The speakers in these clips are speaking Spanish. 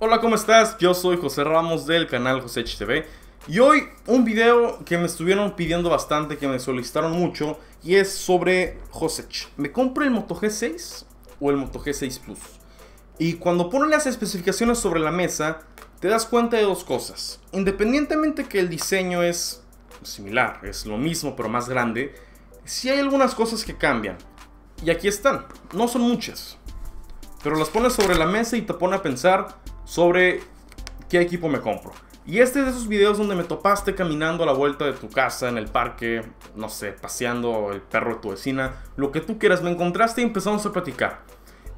Hola, ¿cómo estás? Yo soy José Ramos del canal José TV y hoy un video que me estuvieron pidiendo bastante, que me solicitaron mucho y es sobre Josech. ¿Me compro el Moto G6 o el Moto G6 Plus? Y cuando ponen las especificaciones sobre la mesa, te das cuenta de dos cosas. Independientemente que el diseño es similar, es lo mismo pero más grande, Si hay algunas cosas que cambian. Y aquí están, no son muchas. Pero las pones sobre la mesa y te pone a pensar sobre qué equipo me compro. Y este es de esos videos donde me topaste caminando a la vuelta de tu casa, en el parque, no sé, paseando el perro de tu vecina, lo que tú quieras, me encontraste y empezamos a platicar.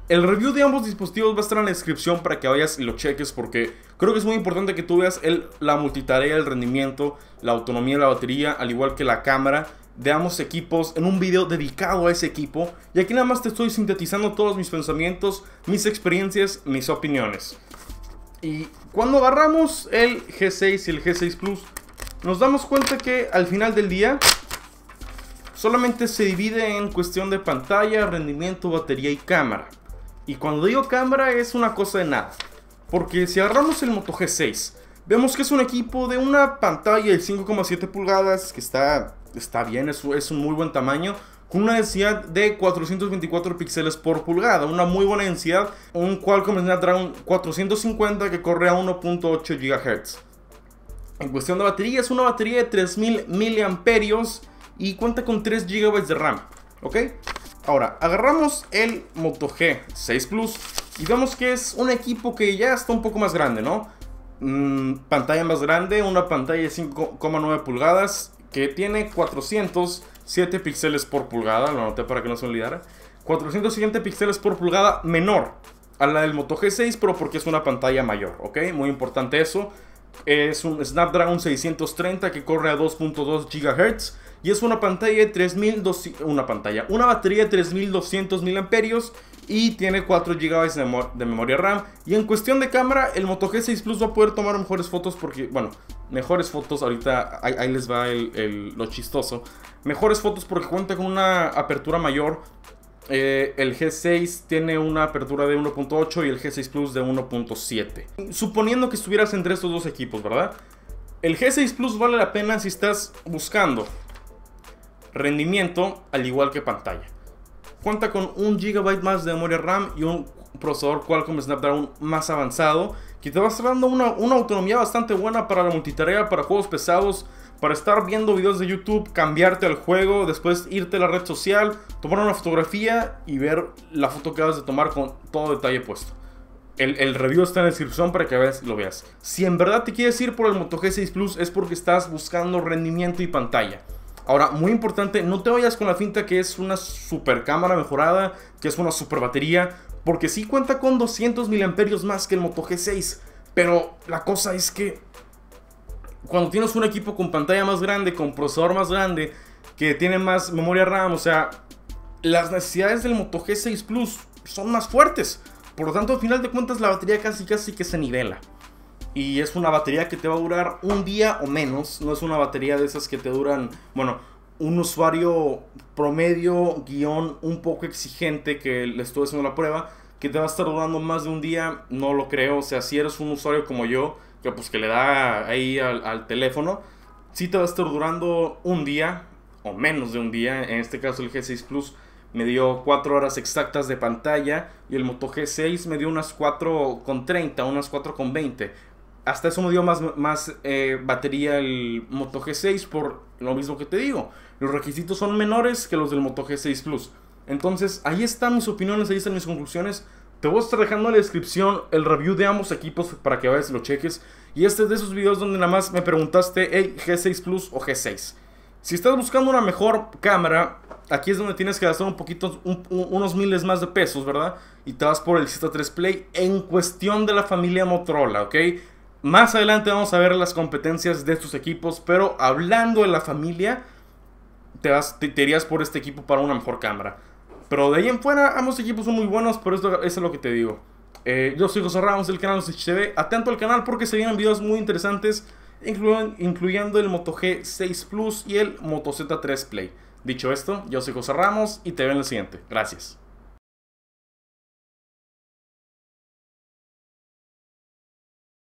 El review de ambos dispositivos va a estar en la descripción para que vayas y lo cheques porque creo que es muy importante que tú veas el, la multitarea, el rendimiento, la autonomía de la batería, al igual que la cámara de ambos equipos en un video dedicado a ese equipo. Y aquí nada más te estoy sintetizando todos mis pensamientos, mis experiencias, mis opiniones. Y cuando agarramos el G6 y el G6 Plus, nos damos cuenta que al final del día solamente se divide en cuestión de pantalla, rendimiento, batería y cámara. Y cuando digo cámara es una cosa de nada. Porque si agarramos el Moto G6, vemos que es un equipo de una pantalla de 5,7 pulgadas, que está, está bien, es, es un muy buen tamaño con una densidad de 424 píxeles por pulgada, una muy buena densidad, un Qualcomm Snapdragon 450 que corre a 1.8 GHz. En cuestión de batería, es una batería de 3000 mAh y cuenta con 3 GB de RAM, ¿ok? Ahora, agarramos el Moto G6 Plus y vemos que es un equipo que ya está un poco más grande, ¿no? Mm, pantalla más grande, una pantalla de 5,9 pulgadas que tiene 400 7 píxeles por pulgada, lo anoté para que no se olvidara. 470 píxeles por pulgada menor a la del Moto G6, pero porque es una pantalla mayor, ¿ok? Muy importante eso. Es un Snapdragon 630 que corre a 2.2 GHz y es una pantalla de 3200, una pantalla, una batería de 3200 mAh y tiene 4 GB de, de, memoria RAM. Y en cuestión de cámara, el Moto G6 Plus va a poder tomar mejores fotos porque, bueno, Mejores fotos, ahorita ahí, les va el, lo chistoso. Mejores fotos porque cuenta con una apertura mayor. Eh, el G6 tiene una apertura de 1.8 y el G6 Plus de 1.7. Suponiendo que estuvieras entre estos dos equipos, ¿verdad? El G6 Plus vale la pena si estás buscando rendimiento al igual que pantalla. Cuenta con 1 GB más de memoria RAM y un procesador Qualcomm Snapdragon más avanzado que te va a dando una, autonomía bastante buena para la multitarea, para juegos pesados, para estar viendo videos de YouTube, cambiarte al juego, después irte a la red social, tomar una fotografía y ver la foto que acabas de tomar con todo detalle puesto. El, review está en la descripción para que lo veas. Si en verdad te quieres ir por el Moto G6 Plus es porque estás buscando rendimiento y pantalla. Ahora, muy importante, no te vayas con la finta que es una super cámara mejorada, que es una super batería, porque sí cuenta con 200 miliamperios más que el Moto G6, pero la cosa es que cuando tienes un equipo con pantalla más grande, con procesador más grande, que tiene más memoria RAM, o sea, las necesidades del Moto G6 Plus son más fuertes. Por lo tanto, al final de cuentas, la batería casi casi que se nivela. Y es una batería que te va a durar un día o menos. No es una batería de esas que te duran, bueno, un usuario promedio, guión un poco exigente que le estuve haciendo la prueba, que te va a estar durando más de un día, no lo creo. O sea, si eres un usuario como yo, que pues que le da ahí al, teléfono, Si te va a estar durando un día o menos de un día. En este caso el G6 Plus me dio 4 horas exactas de pantalla y el Moto G6 me dio unas 4 con 30, unas 4 con 20 hasta eso me dio más, más eh, batería el Moto G6 por lo mismo que te digo. Los requisitos son menores que los del Moto G6 Plus. Entonces, ahí están mis opiniones, ahí están mis conclusiones. Te voy a estar dejando en la descripción el review de ambos equipos para que vayas y lo cheques. Y este es de esos videos donde nada más me preguntaste, hey, G6 Plus o G6. Si estás buscando una mejor cámara, aquí es donde tienes que gastar un poquito, unos miles más de pesos, ¿verdad? Y te vas por el Z3 Play en cuestión de la familia Motorola, ¿ok? Más adelante vamos a ver las competencias de estos equipos, pero hablando de la familia, te, irías por este equipo para una mejor cámara. Pero de ahí en fuera, ambos equipos son muy buenos, pero eso es lo que te digo. Eh, yo soy José Ramos del canal TV. Atento al canal porque se vienen videos muy interesantes, incluyendo el Moto G6 Plus y el Moto Z3 Play. Dicho esto, yo soy José Ramos y te veo en el siguiente. Gracias.